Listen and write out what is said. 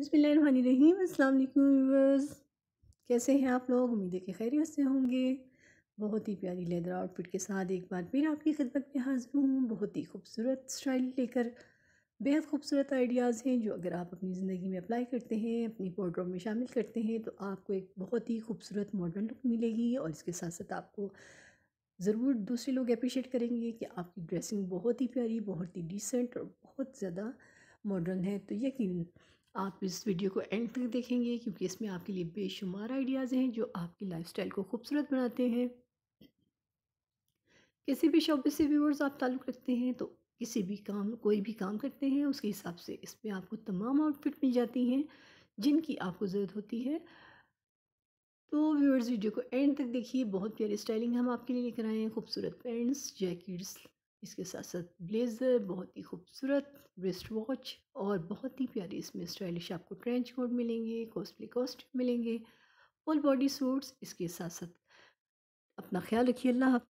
बसमीम अस्सलाम वालेकुम कैसे हैं आप लोग उम्मीद है कि खैरियत से होंगे बहुत ही प्यारी लेदर आउटफिट के साथ एक बार फिर आपकी खिदमत में हाजिर हूँ बहुत ही खूबसूरत स्टाइल लेकर बेहद खूबसूरत आइडियाज़ हैं जो अगर आप अपनी ज़िंदगी में अप्लाई करते हैं अपनी वॉड्रोब में शामिल करते हैं तो आपको एक बहुत ही खूबसूरत मॉडर्न लुक मिलेगी और इसके साथ साथ आपको ज़रूर दूसरे लोग अप्रिशिएट करेंगे कि आपकी ड्रेसिंग बहुत ही प्यारी बहुत ही डिसेंट और बहुत ज़्यादा मॉडर्न है तो यकीन आप इस वीडियो को एंड तक देखेंगे क्योंकि इसमें आपके लिए बेशुमार आइडियाज़ हैं जो आपकी लाइफस्टाइल को खूबसूरत बनाते हैं किसी भी शॉप से व्यूवर्स आप ताल्लुक़ रखते हैं तो किसी भी काम कोई भी काम करते हैं उसके हिसाब से इसमें आपको तमाम आउटफिट मिल जाती हैं जिनकी आपको ज़रूरत होती है तो व्यूअर्स वीडियो को एंड तक देखिए बहुत प्यारी स्टाइलिंग हम आपके लिए लेकर आए हैं खूबसूरत पेंट्स जैकेट्स इसके साथ साथ ब्लेज़र बहुत ही खूबसूरत रिस्ट वॉच और बहुत ही प्यारे इसमें स्टाइलिश आपको ट्रेंच कोट मिलेंगे कॉस्टली कॉस्ट्यूम मिलेंगे फुल बॉडी सूट्स इसके साथ साथ अपना ख्याल रखिए अल्लाह